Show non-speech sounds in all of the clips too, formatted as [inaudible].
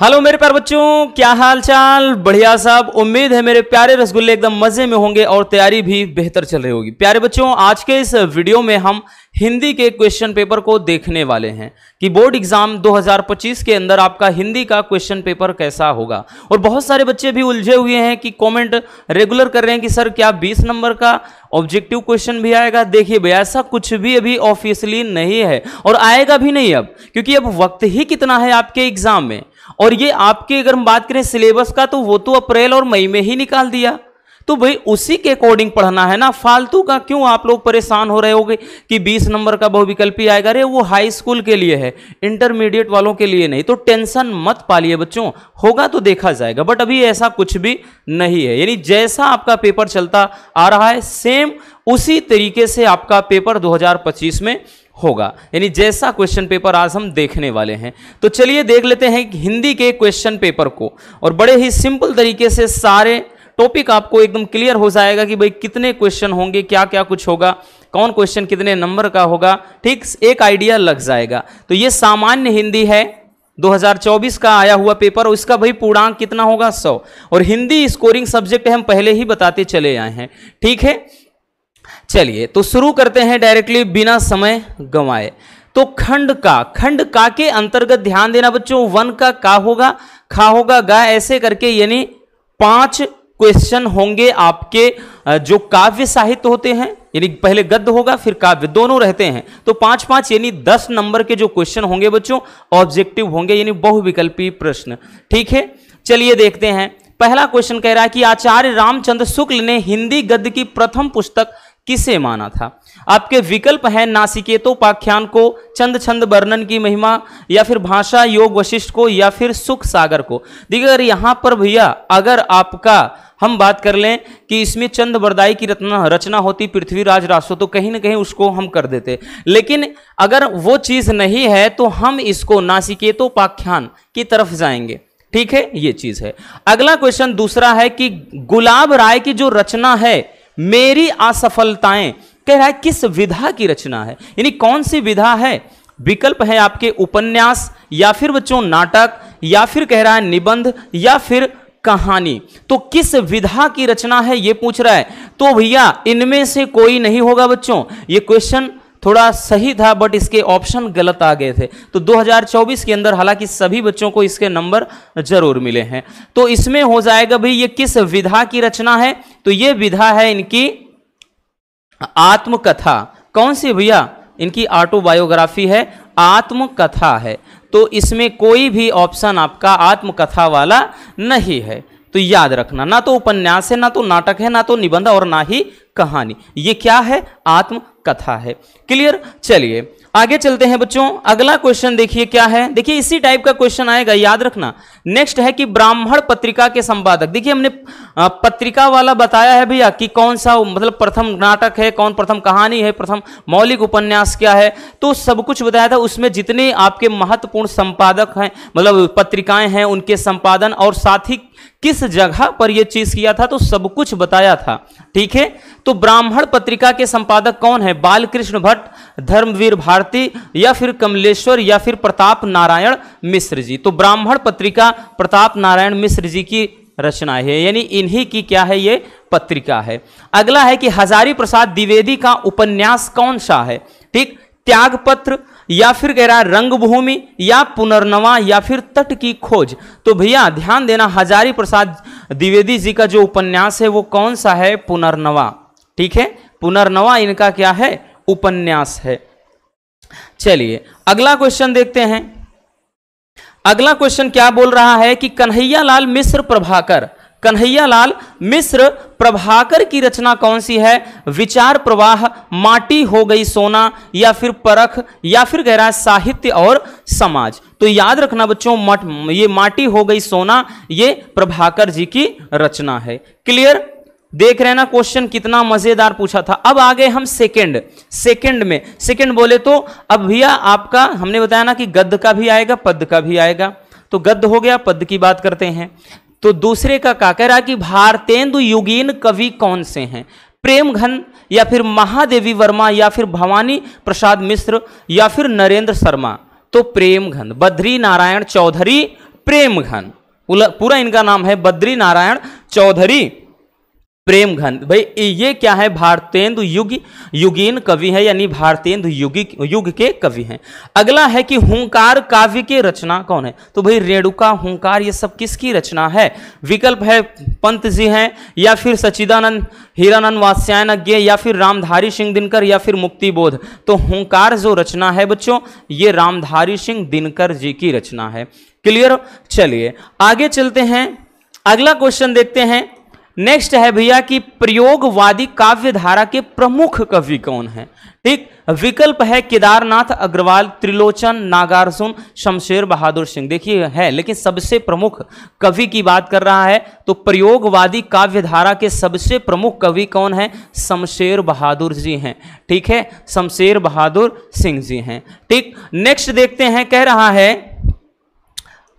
hello मेरे प्यार बच्चों क्या हाल चाल बढ़िया साहब उम्मीद है मेरे प्यारे रसगुल्ले एकदम मज़े में होंगे और तैयारी भी बेहतर चल रही होगी प्यारे बच्चों आज के इस वीडियो में हम हिंदी के क्वेश्चन पेपर को देखने वाले हैं कि बोर्ड एग्जाम 2025 के अंदर आपका हिंदी का क्वेश्चन पेपर कैसा होगा और बहुत सारे बच्चे भी उलझे हुए हैं कि कमेंट रेगुलर कर रहे हैं कि सर क्या 20 नंबर का ऑब्जेक्टिव क्वेश्चन भी आएगा देखिए भैया ऐसा कुछ भी अभी ऑफिशियली नहीं है और आएगा भी नहीं अब क्योंकि अब वक्त ही कितना है आपके एग्जाम में और ये आपकी अगर हम बात करें सिलेबस का तो वो तो अप्रैल और मई में ही निकाल दिया तो भाई उसी के अकॉर्डिंग पढ़ना है ना फालतू का क्यों आप लोग परेशान हो रहे होगे कि 20 नंबर का बहुविकल्पी आएगा अरे वो हाई स्कूल के लिए है इंटरमीडिएट वालों के लिए नहीं तो टेंशन मत पालिए बच्चों होगा तो देखा जाएगा बट अभी ऐसा कुछ भी नहीं है यानी जैसा आपका पेपर चलता आ रहा है सेम उसी तरीके से आपका पेपर दो में होगा यानी जैसा क्वेश्चन पेपर आज हम देखने वाले हैं तो चलिए देख लेते हैं हिंदी के क्वेश्चन पेपर को और बड़े ही सिंपल तरीके से सारे टॉपिक आपको एकदम क्लियर हो जाएगा कि भाई कितने क्वेश्चन होंगे क्या क्या कुछ होगा कौन क्वेश्चन कितने नंबर का होगा ठीक एक आइडिया लग जाएगा तो ये सामान्य हिंदी है 2024 का आया हुआ पेपर उसका इसका भाई पूर्णांक कितना होगा सौ और हिंदी स्कोरिंग सब्जेक्ट हम पहले ही बताते चले आए हैं ठीक है चलिए तो शुरू करते हैं डायरेक्टली बिना समय गंवाए तो खंड का खंड का के अंतर्गत ध्यान देना बच्चों वन का का होगा खा होगा गा ऐसे करके यानी पांच क्वेश्चन होंगे आपके जो काव्य साहित्य होते हैं यानी पहले गद्य होगा फिर काव्य दोनों रहते हैं तो पांच पांच यानी दस नंबर के जो क्वेश्चन होंगे बच्चों ऑब्जेक्टिव होंगे यानी बहुविकल्पी प्रश्न ठीक है चलिए देखते हैं पहला क्वेश्चन कह रहा है कि आचार्य रामचंद्र शुक्ल ने हिंदी गद्य की प्रथम पुस्तक किसे माना था आपके विकल्प हैं नासिकेतोपाख्यान को चंद छंद वर्णन की महिमा या फिर भाषा योग वशिष्ठ को या फिर सुख सागर को देखिए अगर यहाँ पर भैया अगर आपका हम बात कर लें कि इसमें चंद बरदाई की रत्ना रचना होती पृथ्वीराज रासो तो कहीं ना कहीं उसको हम कर देते लेकिन अगर वो चीज़ नहीं है तो हम इसको नासिकेतोपाख्यान की तरफ जाएंगे ठीक है ये चीज़ है अगला क्वेश्चन दूसरा है कि गुलाब राय की जो रचना है मेरी असफलताएं कह रहा है किस विधा की रचना है यानी कौन सी विधा है विकल्प है आपके उपन्यास या फिर बच्चों नाटक या फिर कह रहा है निबंध या फिर कहानी तो किस विधा की रचना है ये पूछ रहा है तो भैया इनमें से कोई नहीं होगा बच्चों ये क्वेश्चन थोड़ा सही था बट इसके ऑप्शन गलत आ गए थे तो 2024 के अंदर हालांकि सभी बच्चों को इसके नंबर जरूर मिले हैं तो इसमें हो जाएगा भाई ये किस विधा की रचना है तो ये विधा है इनकी आत्मकथा कौन सी भैया इनकी ऑटोबायोग्राफी है आत्मकथा है तो इसमें कोई भी ऑप्शन आपका आत्मकथा वाला नहीं है तो याद रखना ना तो उपन्यास है ना तो नाटक है ना तो निबंध और ना ही कहानी ये क्या है आत्मकथा है क्लियर चलिए आगे चलते हैं बच्चों अगला क्वेश्चन देखिए क्या है देखिए इसी टाइप का क्वेश्चन आएगा याद रखना नेक्स्ट है कि ब्राह्मण पत्रिका के संपादक देखिए हमने पत्रिका वाला बताया है भैया कि कौन सा मतलब प्रथम नाटक है कौन प्रथम कहानी है प्रथम मौलिक उपन्यास क्या है तो सब कुछ बताया था उसमें जितने आपके महत्वपूर्ण संपादक हैं मतलब पत्रिकाएं हैं उनके संपादन और साथ ही किस जगह पर यह चीज किया था तो सब कुछ बताया था ठीक है तो ब्राह्मण पत्रिका के संपादक कौन है बालकृष्ण भट्ट धर्मवीर भारती या फिर कमलेश्वर या फिर प्रताप नारायण मिश्र जी तो ब्राह्मण पत्रिका प्रताप नारायण मिश्र जी की रचना है यानी इन्हीं की क्या है ये पत्रिका है अगला है कि हजारी प्रसाद द्विवेदी का उपन्यास कौन सा है ठीक त्यागपत्र या फिर कह रहा है रंगभूमि या पुनर्नवा या फिर तट की खोज तो भैया ध्यान देना हजारी प्रसाद द्विवेदी जी का जो उपन्यास है वो कौन सा है पुनर्नवा ठीक है पुनर्नवा इनका क्या है उपन्यास है चलिए अगला क्वेश्चन देखते हैं अगला क्वेश्चन क्या बोल रहा है कि कन्हैया लाल मिश्र प्रभाकर कन्हैयालाल मिश्र प्रभाकर की रचना कौन सी है विचार प्रवाह माटी हो गई सोना या फिर परख या फिर गहरा साहित्य और समाज तो याद रखना बच्चों मट, ये माटी हो गई सोना ये प्रभाकर जी की रचना है क्लियर देख रहे ना क्वेश्चन कितना मजेदार पूछा था अब आगे हम सेकंड सेकंड में सेकंड बोले तो अब भैया आपका हमने बताया ना कि गद्य का भी आएगा पद का भी आएगा तो गद्य हो गया पद की बात करते हैं तो दूसरे का का कह रहा कि भारतेंदु युगीन कवि कौन से हैं प्रेम घन या फिर महादेवी वर्मा या फिर भवानी प्रसाद मिश्र या फिर नरेंद्र शर्मा तो प्रेम घन बद्री नारायण चौधरी प्रेम घन पूरा इनका नाम है बद्री नारायण चौधरी प्रेम घन भाई ये क्या है भारतेंदु युग युगीन कवि है यानी भारतेंदु युग युग के कवि हैं अगला है कि हुंकार काव्य के रचना कौन है तो भाई रेणुका हुंकार ये सब किसकी रचना है विकल्प है पंत जी हैं या फिर सचिदानंद हीरानंद वास्यायनज्ञ या फिर रामधारी सिंह दिनकर या फिर मुक्तिबोध तो हुंकार जो रचना है बच्चों ये रामधारी सिंह दिनकर जी की रचना है क्लियर चलिए आगे चलते हैं अगला क्वेश्चन देखते हैं नेक्स्ट है भैया कि प्रयोगवादी काव्य धारा के प्रमुख कवि कौन है ठीक विकल्प है केदारनाथ अग्रवाल त्रिलोचन नागार्जुन शमशेर बहादुर सिंह देखिए है लेकिन सबसे प्रमुख कवि की बात कर रहा है तो प्रयोगवादी काव्य धारा के सबसे प्रमुख कवि कौन है शमशेर बहादुर जी हैं ठीक है शमशेर बहादुर सिंह जी हैं ठीक नेक्स्ट देखते हैं कह रहा है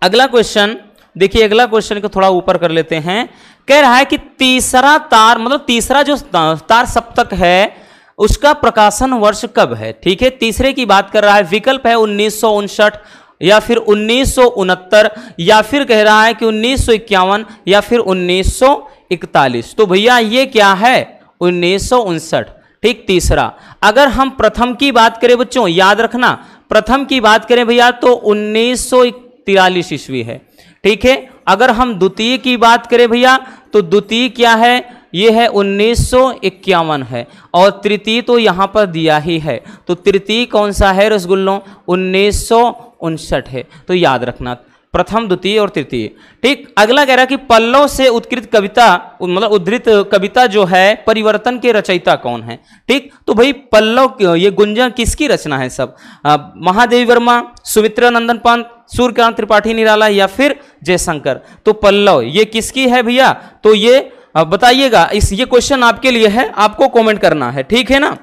अगला क्वेश्चन देखिए अगला क्वेश्चन को थोड़ा ऊपर कर लेते हैं कह रहा है कि तीसरा तार मतलब तीसरा जो तार सप्तक है उसका प्रकाशन वर्ष कब है ठीक है तीसरे की बात कर रहा है विकल्प है उन्नीस या फिर उन्नीस या फिर कह रहा है कि उन्नीस या फिर उन्नीस तो भैया ये क्या है उन्नीस ठीक तीसरा अगर हम प्रथम की बात करें बच्चों याद रखना प्रथम की बात करें भैया तो उन्नीस ईस्वी है ठीक है अगर हम द्वितीय की बात करें भैया तो द्वितीय क्या है ये है उन्नीस है और तृतीय तो यहाँ पर दिया ही है तो तृतीय कौन सा है रसगुल्लों उन्नीस है तो याद रखना प्रथम द्वितीय और तृतीय ठीक अगला कह रहा कि पल्लव से उत्कृत कविता मतलब उद्धृत कविता जो है परिवर्तन के रचयिता कौन है ठीक तो भाई पल्लव ये गुंजन किसकी रचना है सब महादेवी वर्मा सुमित्रा नंदन पंत सूर्यकांत त्रिपाठी निराला या फिर जयशंकर तो पल्लव ये किसकी है भैया तो ये बताइएगा इस ये क्वेश्चन आपके लिए है आपको कमेंट करना है ठीक है ना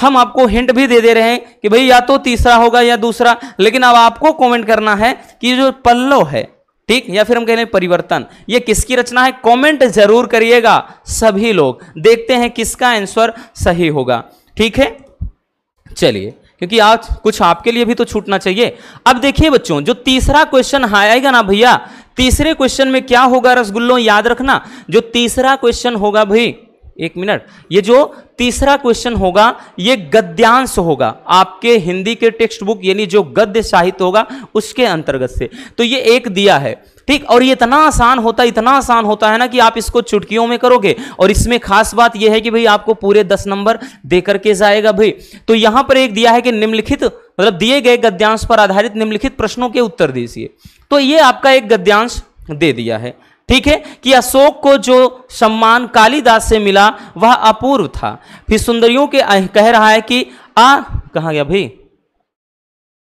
हम आपको हिंट भी दे दे रहे हैं कि भाई या तो तीसरा होगा या दूसरा लेकिन अब आपको कमेंट करना है कि जो पल्लव है ठीक या फिर हम कह रहे हैं परिवर्तन ये किसकी रचना है कमेंट जरूर करिएगा सभी लोग देखते हैं किसका आंसर सही होगा ठीक है चलिए क्योंकि आज कुछ आपके लिए भी तो छूटना चाहिए अब देखिए बच्चों जो तीसरा क्वेश्चन हाँ आएगा ना भैया तीसरे क्वेश्चन में क्या होगा रसगुल्लों याद रखना जो तीसरा क्वेश्चन होगा भाई एक मिनट ये जो तीसरा क्वेश्चन होगा ये गद्यांश होगा आपके हिंदी के टेक्स्ट बुक यानी जो गद्य साहित्य होगा उसके अंतर्गत से तो ये एक दिया है ठीक और ये इतना आसान होता है इतना आसान होता है ना कि आप इसको चुटकियों में करोगे और इसमें खास बात यह है कि भाई आपको पूरे दस नंबर देकर के जाएगा भाई तो यहां पर एक दिया है कि निम्नलिखित मतलब दिए गए गद्यांश पर आधारित निम्नलिखित प्रश्नों के उत्तर दीजिए तो ये आपका एक गद्यांश दे दिया है ठीक है कि अशोक को जो सम्मान कालिदास से मिला वह अपूर्व था फिर सुंदरियों के कह रहा है कि आ कहा गया भाई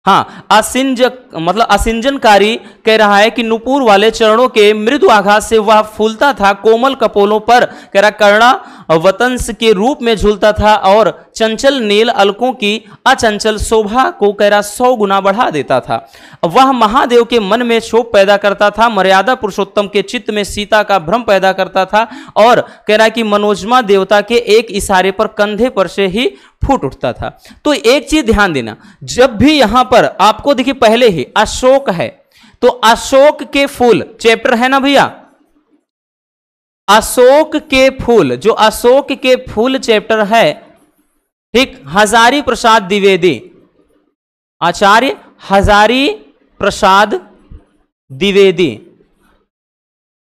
हाँ असिंजक मतलब असिंजनकारी कह रहा है कि नुपुर वाले चरणों के मृदु आघात से वह फूलता था कोमल कपोलों पर कह रहा करणा वतंस के रूप में झूलता था और चंचल नील अलकों की अचंचल शोभा को कहरा सौ गुना बढ़ा देता था वह महादेव के मन में शोभ पैदा करता था मर्यादा पुरुषोत्तम के चित्त में सीता का भ्रम पैदा करता था और रहा की मनोजमा देवता के एक इशारे पर कंधे पर से ही फूट उठता था तो एक चीज ध्यान देना जब भी यहां पर आपको देखिए पहले ही अशोक है तो अशोक के फूल चैप्टर है ना भैया अशोक के फूल जो अशोक के फूल चैप्टर है ठीक हजारी प्रसाद द्विवेदी आचार्य हजारी प्रसाद द्विवेदी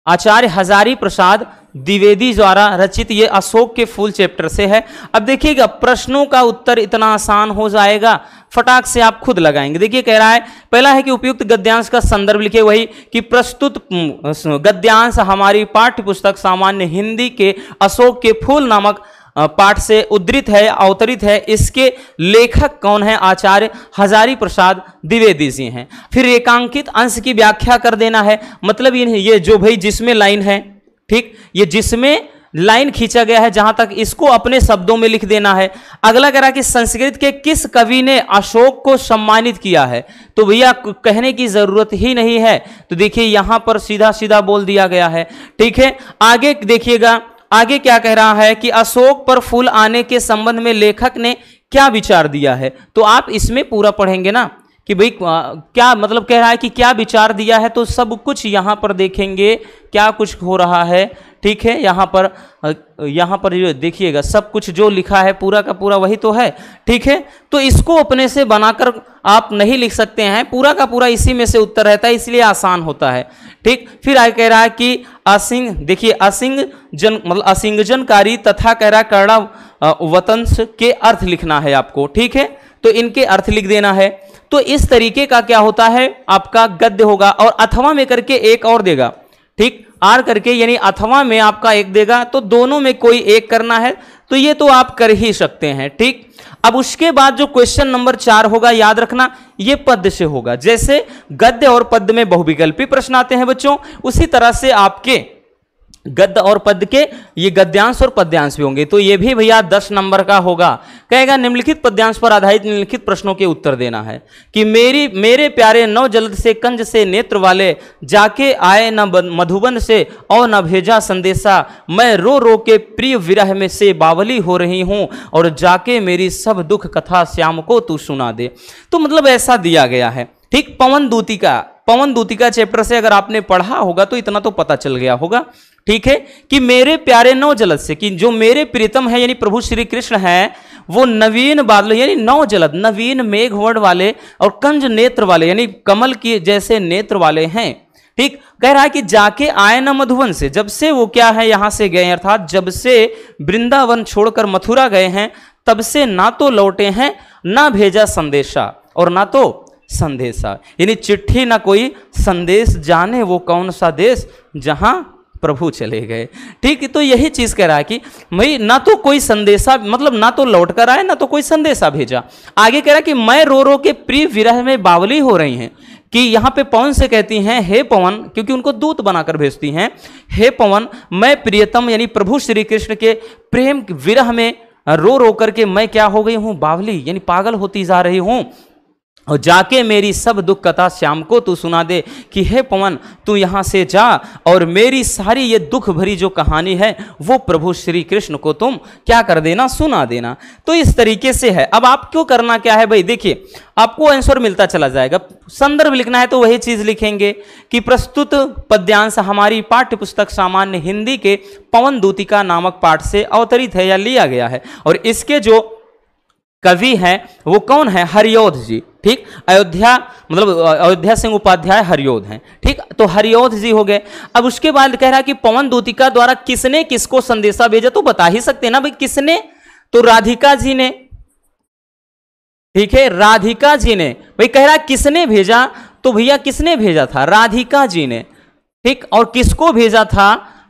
आचार्य हजारी प्रसाद द्विवेदी द्वारा रचित ये अशोक के फूल चैप्टर से है अब देखिएगा प्रश्नों का उत्तर इतना आसान हो जाएगा फटाक से आप खुद लगाएंगे देखिए कह रहा है पहला है कि उपयुक्त गद्यांश का संदर्भ लिखे वही कि प्रस्तुत गद्यांश हमारी पाठ्य पुस्तक सामान्य हिंदी के अशोक के फूल नामक पाठ से उद्धृत है अवतरित है इसके लेखक कौन है आचार्य हजारी प्रसाद द्विवेदी जी हैं फिर एकांकित अंश की व्याख्या कर देना है मतलब ये जो भाई जिसमें लाइन है ठीक ये जिसमें लाइन खींचा गया है जहां तक इसको अपने शब्दों में लिख देना है अगला कह रहा कि संस्कृत के किस कवि ने अशोक को सम्मानित किया है तो भैया कहने की जरूरत ही नहीं है तो देखिए यहां पर सीधा सीधा बोल दिया गया है ठीक है आगे देखिएगा आगे क्या कह रहा है कि अशोक पर फूल आने के संबंध में लेखक ने क्या विचार दिया है तो आप इसमें पूरा पढ़ेंगे ना कि भाई क्या मतलब कह रहा है कि क्या विचार दिया है तो सब कुछ यहाँ पर देखेंगे क्या कुछ हो रहा है ठीक है यहाँ पर यहाँ पर देखिएगा सब कुछ जो लिखा है पूरा का पूरा वही तो है ठीक है तो इसको अपने से बनाकर आप नहीं लिख सकते हैं पूरा का पूरा इसी में से उत्तर रहता है इसलिए आसान होता है ठीक फिर आगे कह रहा है कि असिंग देखिए असिंग जन मतलब असिंगजनकारी तथा कह रहा कर्णा वतंस के अर्थ लिखना है आपको ठीक है तो इनके अर्थ लिख देना है तो इस तरीके का क्या होता है आपका गद्य होगा और अथवा में करके एक और देगा ठीक आर करके यानी अथवा में आपका एक देगा तो दोनों में कोई एक करना है तो ये तो आप कर ही सकते हैं ठीक अब उसके बाद जो क्वेश्चन नंबर चार होगा याद रखना ये पद्य से होगा जैसे गद्य और पद्य में बहुविकल्पी प्रश्न आते हैं बच्चों उसी तरह से आपके गद्य और पद के ये गद्यांश और पद्यांश भी होंगे तो ये भी भैया दस नंबर का होगा कहेगा निम्नलिखित पद्यांश पर आधारित निम्नलिखित प्रश्नों के उत्तर देना है कि मेरी मेरे प्यारे नौ जलद से कंज से नेत्र वाले जाके आए न मधुबन से और न भेजा संदेशा मैं रो रो के प्रिय विरह में से बावली हो रही हूँ और जाके मेरी सब दुख कथा श्याम को तू सुना दे तो मतलब ऐसा दिया गया है ठीक पवन दूती का पवन दूती का चैप्टर से अगर आपने पढ़ा होगा तो इतना तो पता चल गया होगा ठीक है कि मेरे प्यारे नौ जलद से कि जो मेरे प्रीतम है यानी प्रभु श्री कृष्ण है वो नवीन बादल यानी नौ जलद नवीन मेघवर्ण वाले और कंज नेत्र वाले यानी कमल के जैसे नेत्र वाले हैं ठीक कह रहा है कि जाके आए न मधुवन से जब से वो क्या है यहां से गए अर्थात जब से वृंदावन छोड़कर मथुरा गए हैं तब से ना तो लौटे हैं ना भेजा संदेशा और ना तो संदेशा यानी चिट्ठी ना कोई संदेश जाने वो कौन सा देश जहां प्रभु चले गए ठीक है तो यही चीज़ कह रहा है कि भाई ना तो कोई संदेशा मतलब ना तो लौट कर आए ना तो कोई संदेशा भेजा आगे कह रहा है कि मैं रो रो के प्रिय विरह में बावली हो रही हैं कि यहाँ पे पवन से कहती हैं हे पवन क्योंकि उनको दूत बनाकर भेजती हैं हे पवन मैं प्रियतम यानी प्रभु श्री कृष्ण के प्रेम विरह में रो रो करके मैं क्या हो गई हूँ बावली यानी पागल होती जा रही हूँ और जाके मेरी सब दुख कथा श्याम को तू सुना दे कि हे पवन तू यहाँ से जा और मेरी सारी ये दुख भरी जो कहानी है वो प्रभु श्री कृष्ण को तुम क्या कर देना सुना देना तो इस तरीके से है अब आप क्यों करना क्या है भाई देखिए आपको आंसर मिलता चला जाएगा संदर्भ लिखना है तो वही चीज़ लिखेंगे कि प्रस्तुत पद्यांश हमारी पाठ्य पुस्तक सामान्य हिंदी के पवन दूतिका नामक पाठ से अवतरित है या लिया गया है और इसके जो कवि हैं वो कौन है हरियोध जी ठीक अयोध्या मतलब अयोध्या सिंह उपाध्याय हरियोध हैं ठीक तो हरियोध जी हो गए अब उसके बाद कह रहा है कि पवन दूतिका द्वारा किसने किसको संदेशा भेजा तो बता ही सकते हैं ना भाई किसने तो राधिका जी ने ठीक है राधिका जी ने भाई कह रहा किसने भेजा तो भैया किसने भेजा था राधिका जी ने ठीक और किसको भेजा था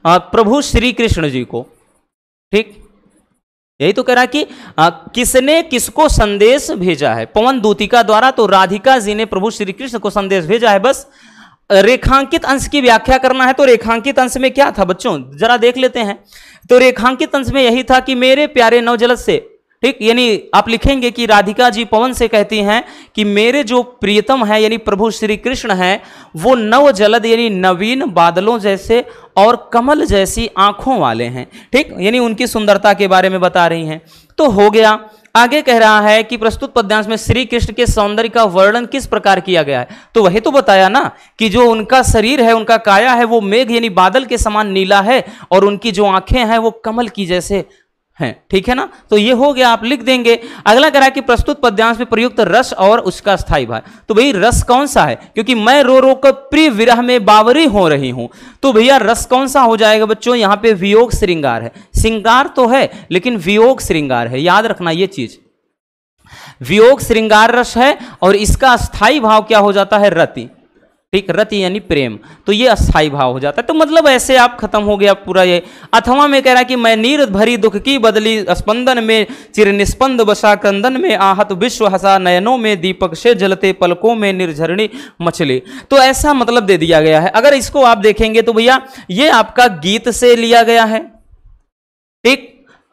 प्रभु श्री कृष्ण जी को ठीक यही तो कह रहा कि आ, किसने किसको संदेश भेजा है पवन दूतिका द्वारा तो राधिका जी ने प्रभु श्री कृष्ण को संदेश भेजा है बस रेखांकित अंश की व्याख्या करना है तो रेखांकित अंश में क्या था बच्चों जरा देख लेते हैं तो रेखांकित अंश में यही था कि मेरे प्यारे नवजलत से ठीक यानी आप लिखेंगे कि राधिका जी पवन से कहती हैं कि मेरे जो प्रियतम हैं यानी प्रभु श्री कृष्ण हैं वो नव जलद यानी नवीन बादलों जैसे और कमल जैसी आंखों वाले हैं ठीक यानी उनकी सुंदरता के बारे में बता रही हैं तो हो गया आगे कह रहा है कि प्रस्तुत पद्यांश में श्री कृष्ण के सौंदर्य का वर्णन किस प्रकार किया गया है तो वही तो बताया ना कि जो उनका शरीर है उनका काया है वो मेघ यानी बादल के समान नीला है और उनकी जो आंखें हैं वो कमल की जैसे हैं ठीक है ना तो ये हो गया आप लिख देंगे अगला करा कि प्रस्तुत पद्यांश में प्रयुक्त रस और उसका स्थाई भाव तो भाई रस कौन सा है क्योंकि मैं रो रो कर प्रिय विरह में बावरी हो रही हूं तो भैया रस कौन सा हो जाएगा बच्चों यहां पे वियोग श्रृंगार है श्रृंगार तो है लेकिन वियोग श्रृंगार है याद रखना यह चीज वियोग श्रृंगार रस है और इसका स्थायी भाव क्या हो जाता है रति ठीक रति यानी प्रेम तो ये अस्थाई भाव हो जाता है तो मतलब ऐसे आप खत्म हो गया पूरा ये अथवा में कह रहा कि मैं नीर भरी दुख की बदली स्पंदन में चिर निस्पंद बसा कंदन में आहत विश्व हसा नयनों में दीपक से जलते पलकों में निर्झरणी मछली तो ऐसा मतलब दे दिया गया है अगर इसको आप देखेंगे तो भैया ये आपका गीत से लिया गया है ठीक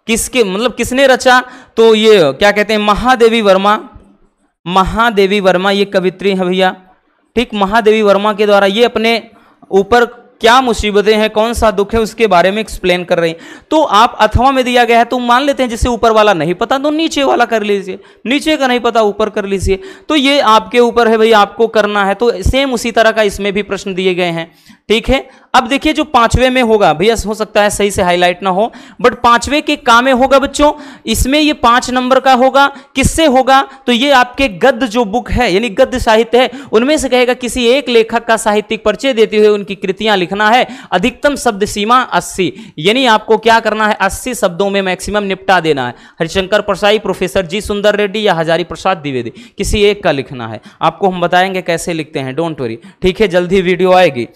किसके मतलब किसने रचा तो ये क्या कहते हैं महादेवी वर्मा महादेवी वर्मा ये कवित्री है भैया ठीक महादेवी वर्मा के द्वारा ये अपने ऊपर क्या मुसीबतें हैं कौन सा दुख है उसके बारे में एक्सप्लेन कर रहे हैं तो आप अथवा में दिया गया है तो मान लेते हैं जैसे ऊपर वाला नहीं पता तो नीचे वाला कर लीजिए नीचे का नहीं पता ऊपर कर लीजिए तो ये आपके ऊपर है भाई आपको करना है तो सेम उसी तरह का इसमें भी प्रश्न दिए गए हैं ठीक है अब देखिए जो पांचवे में होगा भैया हो सकता है सही से हाईलाइट ना हो बट पांचवे के का में होगा बच्चों इसमें ये पांच नंबर का होगा किससे होगा तो ये आपके गद्य जो बुक है यानी गद्य साहित्य है उनमें से कहेगा किसी एक लेखक का साहित्यिक परिचय देते हुए उनकी कृतियां लिखना है अधिकतम शब्द सीमा अस्सी यानी आपको क्या करना है अस्सी शब्दों में मैक्सिमम निपटा देना है हरिशंकर प्रसाई प्रोफेसर जी सुंदर रेड्डी या हजारी प्रसाद द्विवेदी किसी एक का लिखना है आपको हम बताएंगे कैसे लिखते हैं डोंट वरी ठीक है जल्दी वीडियो आएगी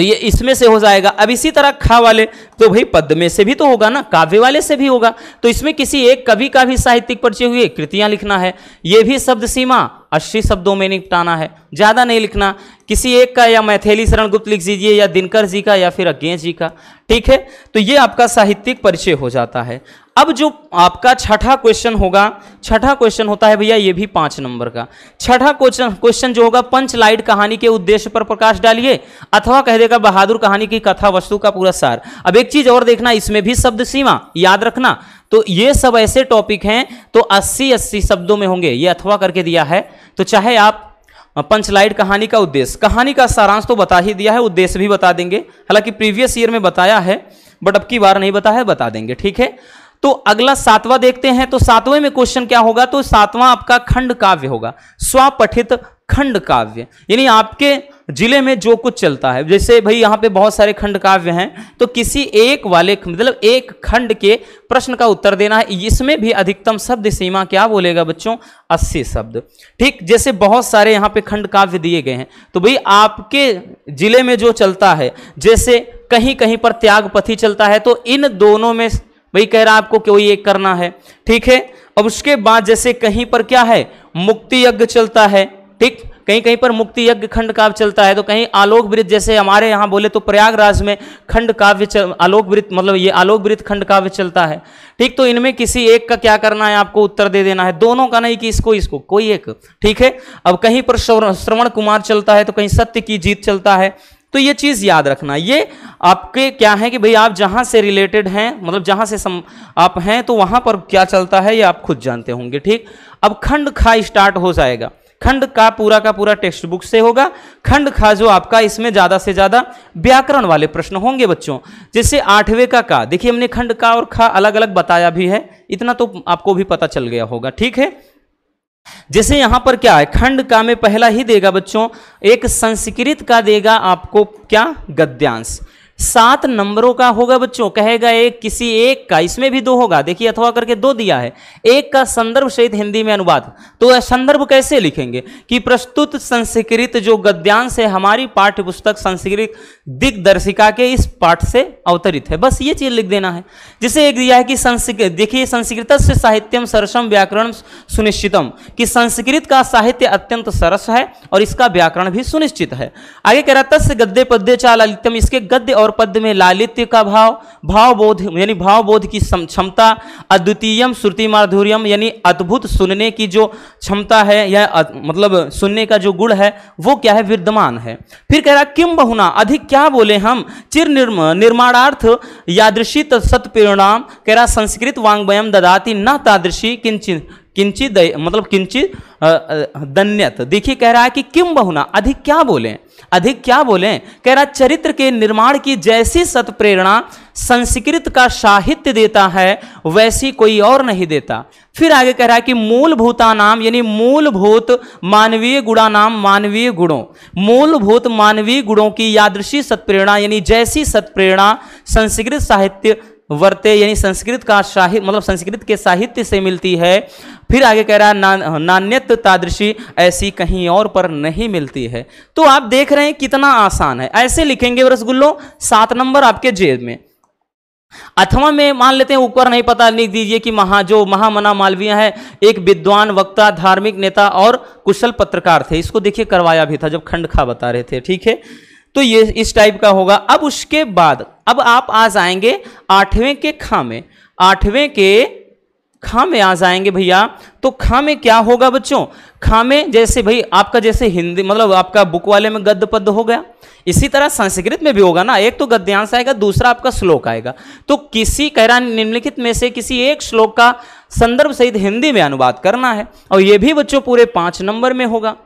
तो ये इसमें से हो जाएगा अब इसी तरह खा वाले तो भाई पद में से भी तो होगा ना काव्य वाले से भी होगा तो इसमें किसी एक कवि का भी साहित्यिक परिचय हुए कृतियां लिखना है ये भी शब्द सीमा अस्सी शब्दों में निपटाना है ज़्यादा नहीं लिखना किसी एक का या मैथिली शरण गुप्त लिख दीजिए या दिनकर जी का या फिर अज्ञे जी का ठीक है तो ये आपका साहित्यिक परिचय हो जाता है अब जो आपका छठा क्वेश्चन होगा छठा क्वेश्चन होता है भैया ये भी पाँच नंबर का छठा क्वेश्चन क्वेश्चन जो होगा पंच लाइट कहानी के उद्देश्य पर प्रकाश डालिए अथवा कह देगा बहादुर कहानी की कथा वस्तु का पूरा सार अब एक चीज़ और देखना इसमें भी शब्द सीमा याद रखना तो ये सब ऐसे टॉपिक हैं तो 80 80 शब्दों में होंगे ये अथवा करके दिया है तो चाहे आप पंचलाइट कहानी का उद्देश्य कहानी का सारांश तो बता ही दिया है उद्देश्य भी बता देंगे हालांकि प्रीवियस ईयर में बताया है बट अब की बार नहीं बताया बता देंगे ठीक है तो अगला सातवां देखते हैं तो सातवें में क्वेश्चन क्या होगा तो सातवां आपका खंड काव्य होगा स्वपठित खंड काव्य यानी आपके जिले में जो कुछ चलता है जैसे भाई यहाँ पे बहुत सारे खंड काव्य हैं तो किसी एक वाले मतलब एक खंड के प्रश्न का उत्तर देना है इसमें भी अधिकतम शब्द सीमा क्या बोलेगा बच्चों अस्सी शब्द ठीक जैसे बहुत सारे यहाँ पे खंड काव्य दिए गए हैं तो भाई आपके जिले में जो चलता है जैसे कहीं कहीं पर त्यागपथी चलता है तो इन दोनों में भाई कह रहा आपको कोई एक करना है ठीक है अब उसके बाद जैसे कहीं पर क्या है मुक्ति यज्ञ चलता है ठीक कहीं कहीं पर मुक्ति यज्ञ खंड काव्य चलता है तो कहीं आलोक वृत्त जैसे हमारे यहाँ बोले तो प्रयागराज में खंड काव्य आलोक वृत्त मतलब ये आलोक वृत्त खंड काव्य चलता है ठीक तो इनमें किसी एक का क्या करना है आपको उत्तर दे देना है दोनों का नहीं कि इसको इसको कोई एक ठीक है अब कहीं पर श्रवण कुमार चलता है तो कहीं सत्य की जीत चलता है तो ये चीज़ याद रखना ये आपके क्या है कि भाई आप जहाँ से रिलेटेड हैं मतलब जहाँ से सम, आप हैं तो वहाँ पर क्या चलता है ये आप खुद जानते होंगे ठीक अब खंड खा स्टार्ट हो जाएगा खंड का पूरा का पूरा टेक्स्ट बुक से होगा खंड खा जो आपका इसमें ज़्यादा से ज़्यादा व्याकरण वाले प्रश्न होंगे बच्चों जैसे आठवें का का देखिए हमने खंड का और खा अलग अलग बताया भी है इतना तो आपको भी पता चल गया होगा ठीक है जैसे यहां पर क्या है खंड का में पहला ही देगा बच्चों एक संस्कृत का देगा आपको क्या गद्यांश सात नंबरों का होगा बच्चों कहेगा एक किसी एक का इसमें भी दो होगा देखिए अथवा करके दो दिया है एक का संदर्भ सहित हिंदी में अनुवाद तो संदर्भ कैसे लिखेंगे कि प्रस्तुत संस्कृत जो गद्यांश है हमारी पाठ्य पुस्तक संस्कृत दिग्दर्शिका के इस पाठ से अवतरित है बस ये चीज लिख देना है जैसे एक दिया है कि संस्कृत देखिए संस्कृत से साहित्यम सरसम व्याकरण सुनिश्चितम कि संस्कृत का साहित्य अत्यंत सरस है और इसका व्याकरण भी सुनिश्चित है आगे कह रहा तस् गद्य पद्य चाल इसके गद्य और और पद्य में लालित्य का भाव भाव बोध यानी भाव बोध की क्षमता अद्वितीय श्रुति माधुर्यम यानी अद्भुत सुनने की जो क्षमता है यह मतलब सुनने का जो गुण है वो क्या है विद्यमान है फिर कह रहा किम बहुना अधिक क्या बोले हम चिर निर्म निर्माणार्थ यादृशित सत्परिणाम कह रहा संस्कृत वांग्वयम ददाती न तादृशी किंचित किंचित मतलब किंचित दन्यत देखिए कह रहा है कि किम बहुना अधिक क्या बोले अधिक क्या बोलें कह रहा चरित्र के निर्माण की जैसी सत्प्रेरणा संस्कृत का साहित्य देता है वैसी कोई और नहीं देता फिर आगे कह रहा है कि मूलभूता नाम यानी मूलभूत मानवीय गुणा नाम मानवीय गुणों मूलभूत मानवीय गुणों की यादृशी सत्प्रेरणा यानी जैसी सत्प्रेरणा संस्कृत साहित्य वर्ते यानी संस्कृत का साहित्य मतलब संस्कृत के साहित्य से मिलती है फिर आगे कह रहा है ना, हाँ, नान्यत तादृशी ऐसी कहीं और पर नहीं मिलती है तो आप देख रहे हैं कितना आसान है ऐसे लिखेंगे रसगुल्लो सात नंबर आपके जेब में अथवा में मान लेते हैं ऊपर नहीं पता लिख दीजिए कि महा जो महामना मालवीय है एक विद्वान वक्ता धार्मिक नेता और कुशल पत्रकार थे इसको देखिए करवाया भी था जब खंड खा बता रहे थे ठीक है तो ये इस टाइप का होगा अब उसके बाद अब आप आज आएंगे आठवें के खा में आठवें के खा में आ जाएंगे भैया तो खा में क्या होगा बच्चों खा में जैसे भाई आपका जैसे हिंदी मतलब आपका बुक वाले में गद्य पद हो गया इसी तरह संस्कृत में भी होगा ना एक तो गद्यांश आएगा दूसरा आपका श्लोक आएगा तो किसी कहरा निम्नलिखित में से किसी एक श्लोक का संदर्भ सहित हिंदी में अनुवाद करना है और ये भी बच्चों पूरे पाँच नंबर में होगा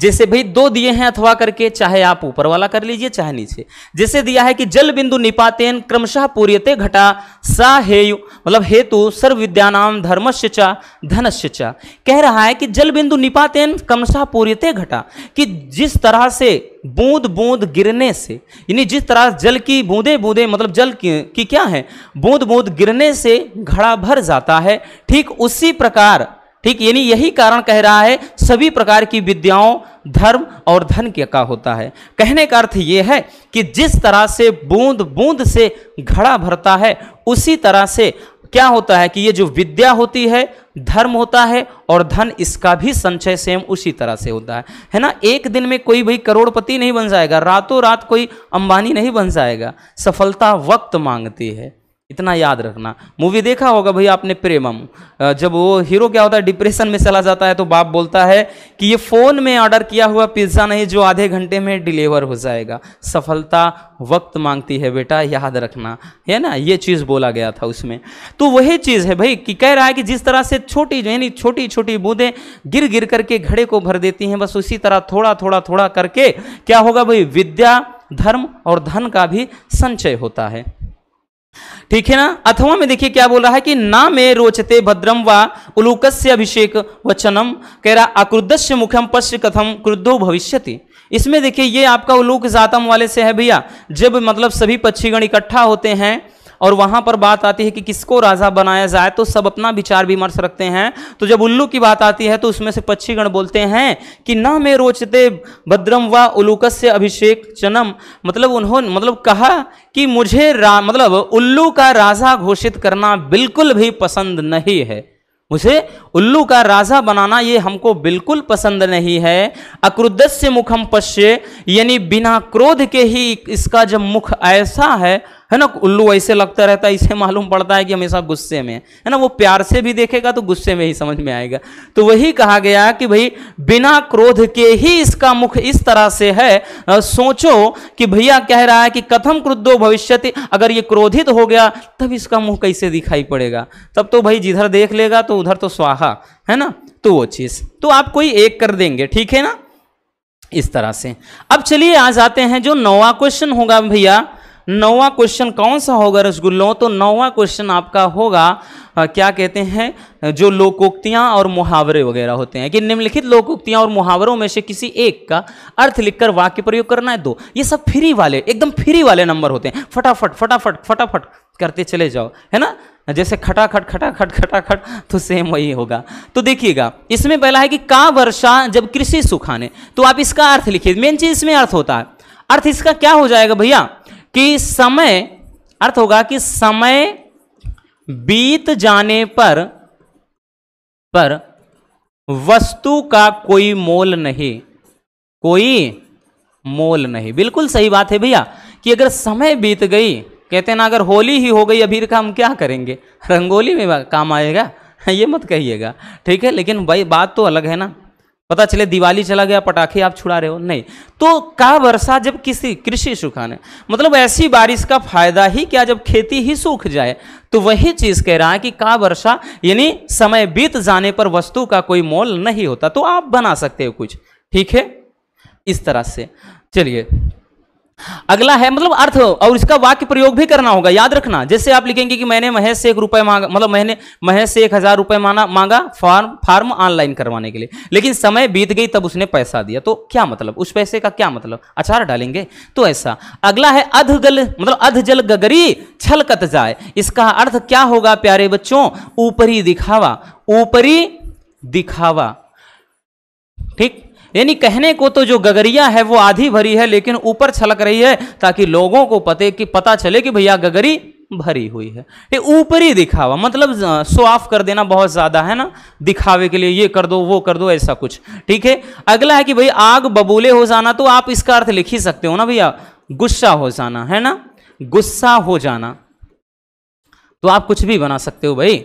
जैसे भाई दो दिए हैं अथवा करके चाहे आप ऊपर वाला कर लीजिए चाहे नीचे जैसे दिया है कि जल बिंदु निपातेन क्रमशः पूर्यते घटा सा हेयु मतलब हेतु सर्व विद्यानाम धर्मस्य चा धनस्य चा कह रहा है कि जल बिंदु निपातेन क्रमशः पूर्यते घटा कि जिस तरह से बूंद बूंद गिरने से यानी जिस तरह जल की बूंदे बूंदे मतलब जल की, की क्या है बूंद बूंद गिरने से घड़ा भर जाता है ठीक उसी प्रकार ठीक यानी यही कारण कह रहा है सभी प्रकार की विद्याओं धर्म और धन के का होता है कहने का अर्थ ये है कि जिस तरह से बूंद बूंद से घड़ा भरता है उसी तरह से क्या होता है कि ये जो विद्या होती है धर्म होता है और धन इसका भी संचय सेम उसी तरह से होता है है ना एक दिन में कोई भाई करोड़पति नहीं बन जाएगा रातों रात कोई अंबानी नहीं बन जाएगा सफलता वक्त मांगती है इतना याद रखना मूवी देखा होगा भाई आपने प्रेमम जब वो हीरो क्या होता है डिप्रेशन में चला जाता है तो बाप बोलता है कि ये फ़ोन में ऑर्डर किया हुआ पिज्ज़ा नहीं जो आधे घंटे में डिलीवर हो जाएगा सफलता वक्त मांगती है बेटा याद रखना है ना ये चीज़ बोला गया था उसमें तो वही चीज़ है भाई कि कह रहा है कि जिस तरह से छोटी यानी छोटी छोटी बूंदें गिर गिर करके घड़े को भर देती हैं बस उसी तरह थोड़ा थोड़ा थोड़ा करके क्या होगा भाई विद्या धर्म और धन का भी संचय होता है ठीक है ना अथवा में देखिए क्या बोल रहा है कि ना मे रोचते भद्रम व से अभिषेक वचनम कह रहा अक्रुद्धस्य मुखम पश्य कथम क्रुद्धो भविष्यति इसमें देखिए ये आपका उलूक जातम वाले से है भैया जब मतलब सभी पक्षीगण इकट्ठा होते हैं और वहाँ पर बात आती है कि किसको राजा बनाया जाए तो सब अपना विचार विमर्श रखते हैं तो जब उल्लू की बात आती है तो उसमें से पक्षीगण बोलते हैं कि न मे रोचते भद्रम व उल्लूकस से अभिषेक चनम मतलब उन्होंने मतलब कहा कि मुझे मतलब उल्लू का राजा घोषित करना बिल्कुल भी पसंद नहीं है मुझे उल्लू का राजा बनाना ये हमको बिल्कुल पसंद नहीं है अक्रुदस्य मुखम पश्य यानी बिना क्रोध के ही इसका जब मुख ऐसा है है ना उल्लू ऐसे लगता रहता है इसे मालूम पड़ता है कि हमेशा गुस्से में है ना वो प्यार से भी देखेगा तो गुस्से में ही समझ में आएगा तो वही कहा गया कि भाई बिना क्रोध के ही इसका मुख इस तरह से है आ, सोचो कि भैया कह रहा है कि कथम क्रुद्धो भविष्य अगर ये क्रोधित हो गया तब इसका मुंह कैसे दिखाई पड़ेगा तब तो भाई जिधर देख लेगा तो उधर तो स्वाहा है ना तो वो चीज़ तो आप कोई एक कर देंगे ठीक है ना इस तरह से अब चलिए आ जाते हैं जो नवा क्वेश्चन होगा भैया नौवा क्वेश्चन कौन सा होगा रसगुल्लों तो नौवा क्वेश्चन आपका होगा आ, क्या कहते हैं जो लोकोक्तियां और मुहावरे वगैरह होते हैं कि निम्नलिखित लोकोक्तियां और मुहावरों में से किसी एक का अर्थ लिखकर वाक्य प्रयोग करना है दो ये सब फ्री वाले एकदम फ्री वाले नंबर होते हैं फटाफट फटाफट फटाफट करते चले जाओ है ना जैसे खटाखट खटाखट खटाखट तो सेम वही होगा तो देखिएगा इसमें पहला है कि का वर्षा जब कृषि सुखाने तो आप इसका अर्थ लिखिए मेन चीज इसमें अर्थ होता है अर्थ इसका क्या हो जाएगा भैया कि समय अर्थ होगा कि समय बीत जाने पर पर वस्तु का कोई मोल नहीं कोई मोल नहीं बिल्कुल सही बात है भैया कि अगर समय बीत गई कहते ना अगर होली ही हो गई अभी का हम क्या करेंगे रंगोली में काम आएगा [laughs] ये मत कहिएगा ठीक है लेकिन भाई बात तो अलग है ना पता चले दिवाली चला गया पटाखे आप छुड़ा रहे हो नहीं तो का वर्षा जब किसी कृषि सुखाने मतलब ऐसी बारिश का फायदा ही क्या जब खेती ही सूख जाए तो वही चीज कह रहा है कि का वर्षा यानी समय बीत जाने पर वस्तु का कोई मोल नहीं होता तो आप बना सकते हो कुछ ठीक है इस तरह से चलिए अगला है मतलब अर्थ और इसका वाक्य प्रयोग भी करना होगा याद रखना जैसे आप लिखेंगे कि मैंने महेश से एक रुपए मांगा मतलब मैंने महेश से एक हजार रुपए माना मांगा फॉर्म फार्म ऑनलाइन करवाने के लिए लेकिन समय बीत गई तब उसने पैसा दिया तो क्या मतलब उस पैसे का क्या मतलब अचार डालेंगे तो ऐसा अगला है गल मतलब अध जल गगरी छलकत जाए इसका अर्थ क्या होगा प्यारे बच्चों ऊपरी दिखावा ऊपरी दिखावा ठीक यानी कहने को तो जो गगरिया है वो आधी भरी है लेकिन ऊपर छलक रही है ताकि लोगों को पते कि पता चले कि भैया गगरी भरी हुई है ये ऊपरी दिखावा मतलब शो ऑफ कर देना बहुत ज़्यादा है ना दिखावे के लिए ये कर दो वो कर दो ऐसा कुछ ठीक है अगला है कि भाई आग बबूले हो जाना तो आप इसका अर्थ लिख ही सकते हो ना भैया गुस्सा हो जाना है ना गुस्सा हो जाना तो आप कुछ भी बना सकते हो भाई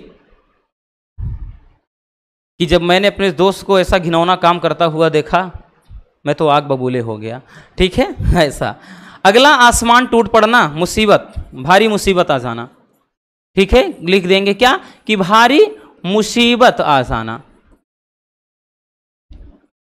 कि जब मैंने अपने दोस्त को ऐसा घिनौना काम करता हुआ देखा मैं तो आग बबूले हो गया ठीक है [laughs] ऐसा अगला आसमान टूट पड़ना मुसीबत भारी मुसीबत आ जाना ठीक है लिख देंगे क्या कि भारी मुसीबत आ जाना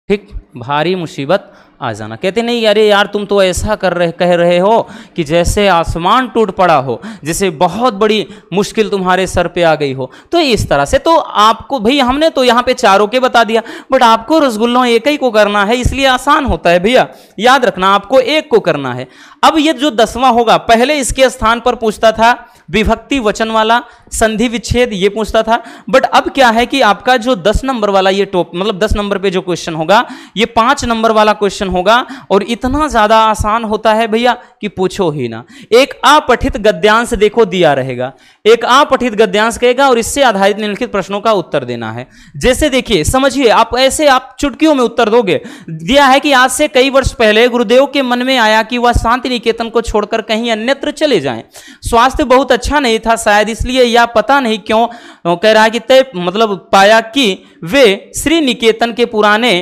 ठीक भारी मुसीबत आ जाना कहते नहीं अरे यार तुम तो ऐसा कर रहे कह रहे हो कि जैसे आसमान टूट पड़ा हो जैसे बहुत बड़ी मुश्किल तुम्हारे सर पे आ गई हो तो इस तरह से तो आपको भैया हमने तो यहाँ पे चारों के बता दिया बट आपको रसगुल्लों एक ही को करना है इसलिए आसान होता है भैया याद रखना आपको एक को करना है अब ये जो दसवां होगा पहले इसके स्थान पर पूछता था विभक्ति वचन वाला संधि विच्छेद ये पूछता था बट अब क्या है कि आपका जो दस नंबर वाला ये टॉप मतलब दस नंबर पे जो क्वेश्चन होगा ये पांच नंबर वाला क्वेश्चन होगा और इतना ज़्यादा आसान होता है भैया कि पूछो ही ना एक अपठित गद्यांश देखो दिया रहेगा एक अपठित गद्यांश कहेगा और इससे आधारित निम्नलिखित प्रश्नों का उत्तर देना है जैसे देखिए समझिए आप ऐसे आप चुटकियों में उत्तर दोगे दिया है कि आज से कई वर्ष पहले गुरुदेव के मन में आया कि वह शांति निकेतन को छोड़कर कहीं अन्यत्र चले जाएं स्वास्थ्य बहुत अच्छा नहीं था शायद इसलिए या पता नहीं क्यों कह रहा है कि तय मतलब पाया कि वे श्री निकेतन के पुराने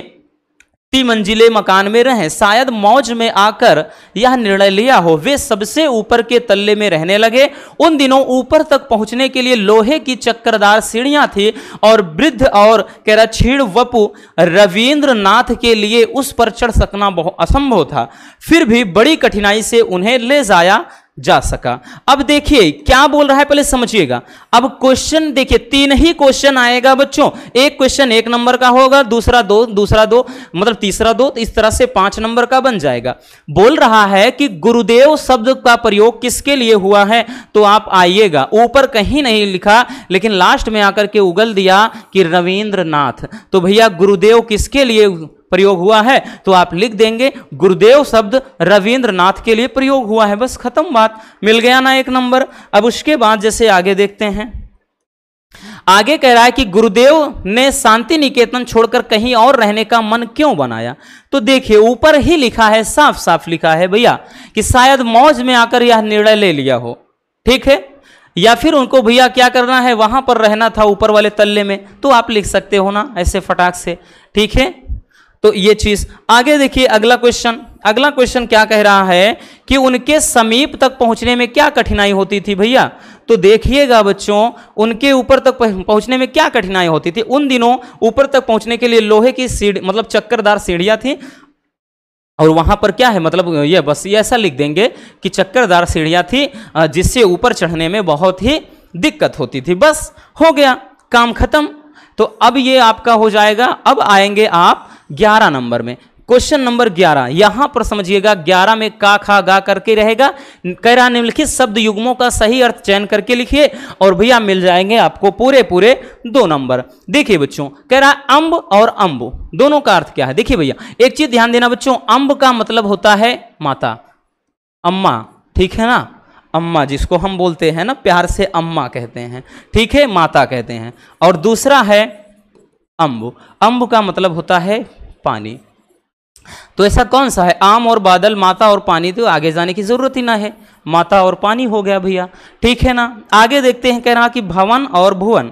तीन मंजिले मकान में रहें शायद मौज में आकर यह निर्णय लिया हो वे सबसे ऊपर के तल्ले में रहने लगे उन दिनों ऊपर तक पहुंचने के लिए लोहे की चक्करदार सीढ़ियां थी और वृद्ध और कह क्षीण वपु रविन्द्र नाथ के लिए उस पर चढ़ सकना बहुत असंभव था फिर भी बड़ी कठिनाई से उन्हें ले जाया जा सका अब देखिए क्या बोल रहा है पहले समझिएगा अब क्वेश्चन देखिए तीन ही क्वेश्चन आएगा बच्चों एक क्वेश्चन एक नंबर का होगा दूसरा दो दूसरा दो मतलब तीसरा दो तो इस तरह से पांच नंबर का बन जाएगा बोल रहा है कि गुरुदेव शब्द का प्रयोग किसके लिए हुआ है तो आप आइएगा ऊपर कहीं नहीं लिखा लेकिन लास्ट में आकर के उगल दिया कि रविंद्रनाथ तो भैया गुरुदेव किसके लिए प्रयोग हुआ है तो आप लिख देंगे गुरुदेव शब्द रविंद्रनाथ के लिए प्रयोग हुआ है बस खत्म बात मिल गया ना एक नंबर अब उसके बाद जैसे आगे देखते हैं आगे कह रहा है कि गुरुदेव ने शांति निकेतन छोड़कर कहीं और रहने का मन क्यों बनाया तो देखिए ऊपर ही लिखा है साफ साफ लिखा है भैया कि शायद मौज में आकर यह निर्णय ले लिया हो ठीक है या फिर उनको भैया क्या करना है वहां पर रहना था ऊपर वाले तल्ले में तो आप लिख सकते हो ना ऐसे फटाक से ठीक है तो ये चीज आगे देखिए अगला क्वेश्चन अगला क्वेश्चन क्या कह रहा है कि उनके समीप तक पहुंचने में क्या कठिनाई होती थी भैया तो देखिएगा बच्चों उनके ऊपर तक पहुंचने में क्या कठिनाई होती थी उन दिनों ऊपर तक पहुंचने के लिए लोहे की सीढ़ी मतलब चक्करदार सीढ़ियां थी और वहां पर क्या है मतलब ये बस ये ऐसा लिख देंगे कि चक्करदार सीढ़ियाँ थी जिससे ऊपर चढ़ने में बहुत ही दिक्कत होती थी बस हो गया काम खत्म तो अब ये आपका हो जाएगा अब आएंगे आप ग्यारह नंबर में क्वेश्चन नंबर ग्यारह यहां पर समझिएगा ग्यारह में का खा गा करके रहेगा कह रहा निम्नलिखित शब्द युग्मों का सही अर्थ चयन करके लिखिए और भैया मिल जाएंगे आपको पूरे पूरे दो नंबर देखिए बच्चों कह रहा अंब और अंब दोनों का अर्थ क्या है देखिए भैया एक चीज ध्यान देना बच्चों अंब का मतलब होता है माता अम्मा ठीक है ना अम्मा जिसको हम बोलते हैं ना प्यार से अम्मा कहते हैं ठीक है माता कहते हैं और दूसरा है अम्ब अम्ब का मतलब होता है पानी तो ऐसा कौन सा है आम और बादल माता और पानी तो आगे जाने की जरूरत ही ना है माता और पानी हो गया भैया ठीक है ना आगे देखते हैं कह रहा कि भवन और भुवन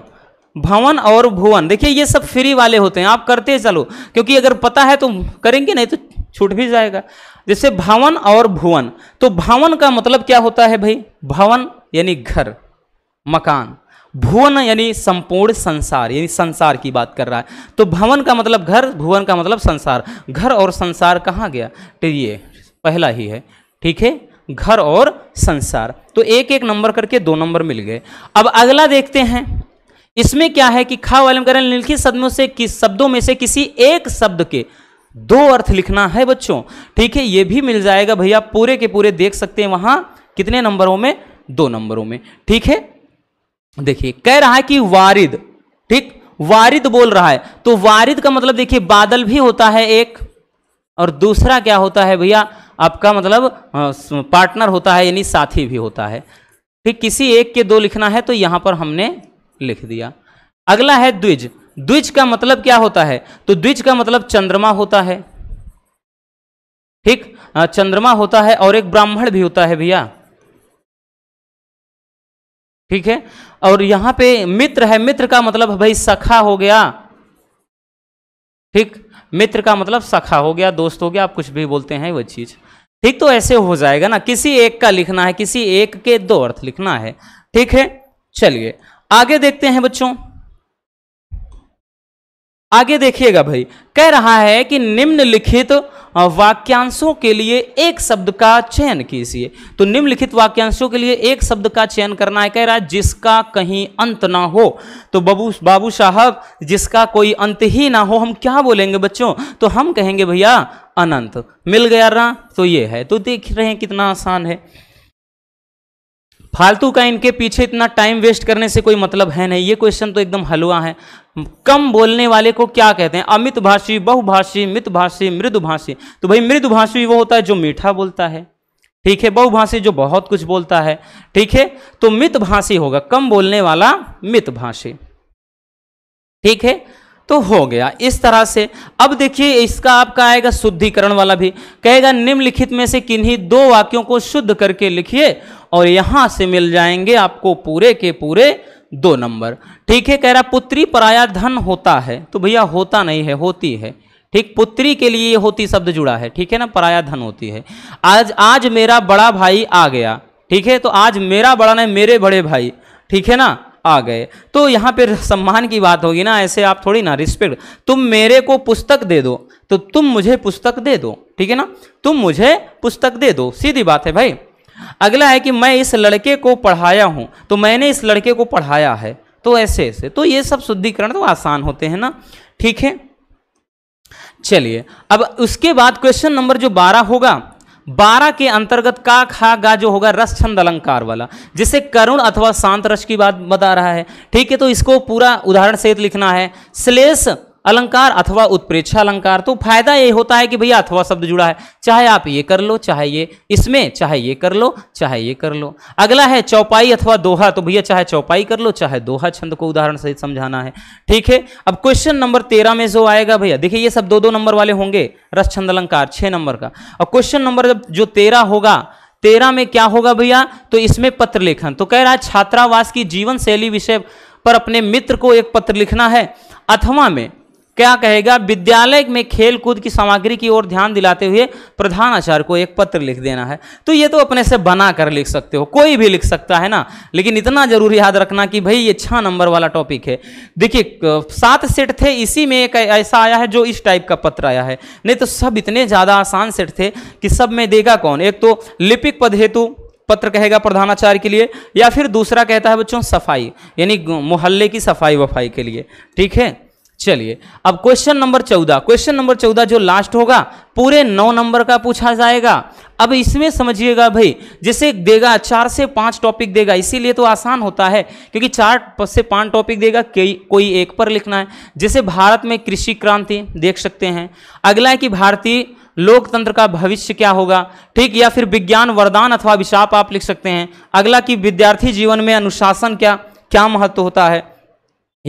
भवन और भुवन देखिए ये सब फ्री वाले होते हैं आप करते चलो क्योंकि अगर पता है तो करेंगे नहीं तो छूट भी जाएगा जैसे भवन और भुवन तो भवन का मतलब क्या होता है भाई भवन यानी घर मकान भुवन यानी संपूर्ण संसार यानी संसार की बात कर रहा है तो भवन का मतलब घर भुवन का मतलब संसार घर और संसार कहाँ गया तो ये पहला ही है ठीक है घर और संसार तो एक एक नंबर करके दो नंबर मिल गए अब अगला देखते हैं इसमें क्या है कि खा वाले करें लिखित शब्दों से किस शब्दों में से किसी एक शब्द के दो अर्थ लिखना है बच्चों ठीक है ये भी मिल जाएगा भैया पूरे के पूरे देख सकते हैं वहाँ कितने नंबरों में दो नंबरों में ठीक है देखिए कह रहा है कि वारिद ठीक वारिद बोल रहा है तो वारिद का मतलब देखिए बादल भी होता है एक और दूसरा क्या होता है भैया आपका मतलब पार्टनर होता है यानी साथी भी होता है ठीक किसी एक के दो लिखना है तो यहां पर हमने लिख दिया अगला है द्विज द्विज का मतलब क्या होता है तो द्विज का मतलब चंद्रमा होता है ठीक चंद्रमा होता है और एक ब्राह्मण भी होता है भैया ठीक है और यहां पे मित्र है मित्र का मतलब भाई सखा हो गया ठीक मित्र का मतलब सखा हो गया दोस्त हो गया आप कुछ भी बोलते हैं वो चीज़ ठीक तो ऐसे हो जाएगा ना किसी एक का लिखना है किसी एक के दो अर्थ लिखना है ठीक है चलिए आगे देखते हैं बच्चों आगे देखिएगा भाई कह रहा है कि निम्नलिखित वाक्यांशों के लिए एक शब्द का चयन कीजिए तो निम्नलिखित वाक्यांशों के लिए एक शब्द का चयन करना है कह रहा है जिसका कहीं अंत ना हो तो बाबू बाबू साहब जिसका कोई अंत ही ना हो हम क्या बोलेंगे बच्चों तो हम कहेंगे भैया अनंत मिल गया ना तो ये है तो देख रहे हैं कितना आसान है फालतू का इनके पीछे इतना टाइम वेस्ट करने से कोई मतलब है नहीं ये क्वेश्चन तो एकदम हलवा है कम बोलने वाले को क्या कहते हैं अमित भाषी बहुभाषी मितभाषी मृदुभाषी तो भाई मृदुभाषी वो होता है जो मीठा बोलता है ठीक है बहुभाषी जो बहुत कुछ बोलता है ठीक है तो मितभाषी होगा कम बोलने वाला मितभाषी ठीक है तो हो गया इस तरह से अब देखिए इसका आपका आएगा शुद्धिकरण वाला भी कहेगा निम्नलिखित में से किन्हीं दो वाक्यों को शुद्ध करके लिखिए और यहां से मिल जाएंगे आपको पूरे के पूरे दो नंबर ठीक है कह रहा पुत्री पराया धन होता है तो भैया होता नहीं है होती है ठीक पुत्री के लिए होती शब्द जुड़ा है ठीक है ना पराया धन होती है आज आज मेरा बड़ा भाई आ गया ठीक है तो आज मेरा बड़ा नहीं मेरे बड़े भाई ठीक है ना आ गए तो यहाँ पर सम्मान की बात होगी ना ऐसे आप थोड़ी ना रिस्पेक्ट तुम मेरे को पुस्तक दे दो तो तुम मुझे पुस्तक दे दो ठीक है ना तुम मुझे पुस्तक दे दो सीधी बात है भाई अगला है कि मैं इस लड़के को पढ़ाया हूँ तो मैंने इस लड़के को पढ़ाया है तो ऐसे ऐसे तो ये सब शुद्धिकरण तो आसान होते हैं ना ठीक है चलिए अब उसके बाद क्वेश्चन नंबर जो बारह होगा बारह के अंतर्गत का खा गा जो होगा रस छंद अलंकार वाला जिसे करुण अथवा शांत रस की बात बता रहा है ठीक है तो इसको पूरा उदाहरण सहित लिखना है श्लेष अलंकार अथवा उत्प्रेक्षा अलंकार तो फायदा ये होता है कि भैया अथवा शब्द जुड़ा है चाहे आप ये कर लो चाहे ये इसमें चाहे ये कर लो चाहे ये कर लो अगला है चौपाई अथवा दोहा तो भैया चाहे चौपाई कर लो चाहे दोहा छंद को उदाहरण सहित समझाना है ठीक है अब क्वेश्चन नंबर तेरह में जो आएगा भैया देखिए ये सब दो दो नंबर वाले होंगे रस छंद अलंकार छः नंबर का और क्वेश्चन नंबर जब जो तेरह होगा तेरह में क्या होगा भैया तो इसमें पत्र लेखन तो कह रहा है छात्रावास की जीवन शैली विषय पर अपने मित्र को एक पत्र लिखना है अथवा में क्या कहेगा विद्यालय में खेल कूद की सामग्री की ओर ध्यान दिलाते हुए प्रधानाचार्य को एक पत्र लिख देना है तो ये तो अपने से बना कर लिख सकते हो कोई भी लिख सकता है ना लेकिन इतना जरूर याद रखना कि भाई ये छः नंबर वाला टॉपिक है देखिए सात सेट थे इसी में एक ऐसा आया है जो इस टाइप का पत्र आया है नहीं तो सब इतने ज़्यादा आसान सेट थे कि सब में देगा कौन एक तो लिपिक पद हेतु पत्र कहेगा प्रधानाचार्य के लिए या फिर दूसरा कहता है बच्चों सफाई यानी मोहल्ले की सफाई वफाई के लिए ठीक है चलिए अब क्वेश्चन नंबर चौदह क्वेश्चन नंबर चौदह जो लास्ट होगा पूरे नौ नंबर का पूछा जाएगा अब इसमें समझिएगा भाई जैसे देगा चार से पांच टॉपिक देगा इसीलिए तो आसान होता है क्योंकि चार से पांच टॉपिक देगा कोई एक पर लिखना है जैसे भारत में कृषि क्रांति देख सकते हैं अगला है कि भारतीय लोकतंत्र का भविष्य क्या होगा ठीक या फिर विज्ञान वरदान अथवा अभिशाप आप लिख सकते हैं अगला कि विद्यार्थी जीवन में अनुशासन क्या क्या महत्व होता है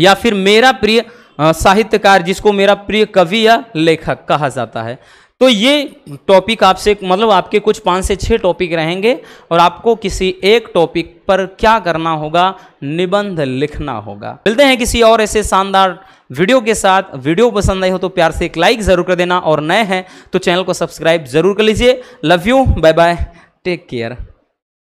या फिर मेरा प्रिय साहित्यकार जिसको मेरा प्रिय कवि या लेखक कहा जाता है तो ये टॉपिक आपसे मतलब आपके कुछ पाँच से छः टॉपिक रहेंगे और आपको किसी एक टॉपिक पर क्या करना होगा निबंध लिखना होगा मिलते हैं किसी और ऐसे शानदार वीडियो के साथ वीडियो पसंद आई हो तो प्यार से एक लाइक ज़रूर कर देना और नए हैं तो चैनल को सब्सक्राइब ज़रूर कर लीजिए love you bye bye take care